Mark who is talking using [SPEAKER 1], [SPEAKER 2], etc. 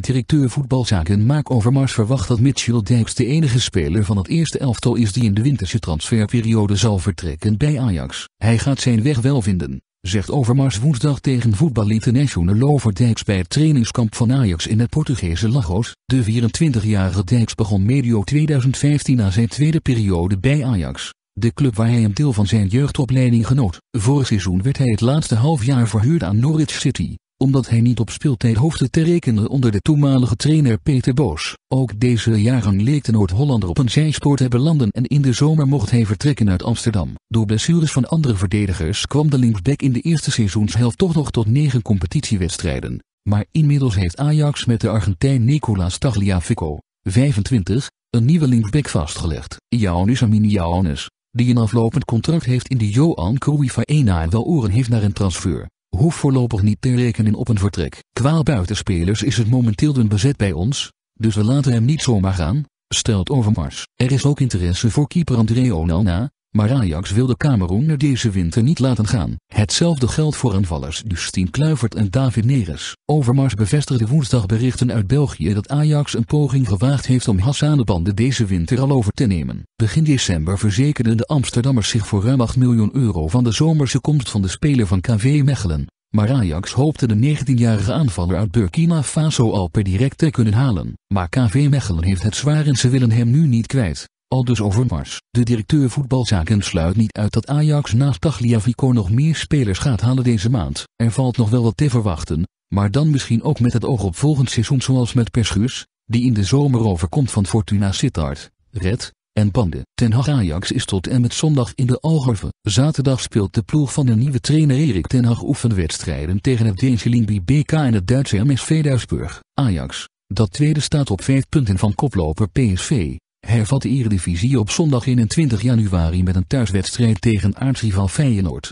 [SPEAKER 1] Directeur voetbalzaken Maak Overmars verwacht dat Mitchell Dijks de enige speler van het eerste elftal is die in de winterse transferperiode zal vertrekken bij Ajax. Hij gaat zijn weg wel vinden, zegt Overmars woensdag tegen Voetbal International over Dijks bij het trainingskamp van Ajax in het Portugese Lagos. De 24-jarige Dijks begon medio 2015 na zijn tweede periode bij Ajax de club waar hij een deel van zijn jeugdopleiding genoot. Vorig seizoen werd hij het laatste half jaar verhuurd aan Norwich City, omdat hij niet op speeltijd hoefde te rekenen onder de toenmalige trainer Peter Boos. Ook deze jaren leek de Noord-Hollander op een zijspoor te belanden en in de zomer mocht hij vertrekken uit Amsterdam. Door blessures van andere verdedigers kwam de linksback in de eerste seizoenshelft toch nog tot negen competitiewedstrijden. Maar inmiddels heeft Ajax met de Argentijn Nicolas Tagliafico, 25, een nieuwe linksback vastgelegd. Ioannis Amini Ioannis, die een aflopend contract heeft in de Johan Cruyff Arena wel oren heeft naar een transfer hoeft voorlopig niet te rekenen op een vertrek. Qua buitenspelers is het momenteel een bezet bij ons, dus we laten hem niet zomaar gaan, stelt Overmars. Er is ook interesse voor keeper André Onana, maar Ajax wilde de er deze winter niet laten gaan. Hetzelfde geldt voor aanvallers Justine Kluivert en David Neres. Overmars bevestigde woensdag berichten uit België dat Ajax een poging gewaagd heeft om Hassan de banden deze winter al over te nemen. Begin december verzekerden de Amsterdammers zich voor ruim 8 miljoen euro van de zomerse komst van de speler van KV Mechelen. Maar Ajax hoopte de 19-jarige aanvaller uit Burkina Faso al per direct te kunnen halen. Maar KV Mechelen heeft het zwaar en ze willen hem nu niet kwijt. Al Aldus Overmars, de directeur voetbalzaken sluit niet uit dat Ajax naast Tagliafico nog meer spelers gaat halen deze maand. Er valt nog wel wat te verwachten, maar dan misschien ook met het oog op volgend seizoen zoals met Perschus, die in de zomer overkomt van Fortuna Sittard, Red en Banden. Ten Hag Ajax is tot en met zondag in de Algarve. Zaterdag speelt de ploeg van de nieuwe trainer Erik ten Hag oefenwedstrijden tegen het Deense BK en het Duitse MSV Duisburg. Ajax, dat tweede staat op 5 punten van koploper PSV hervat de Eredivisie op zondag 21 januari met een thuiswedstrijd tegen van Feyenoord.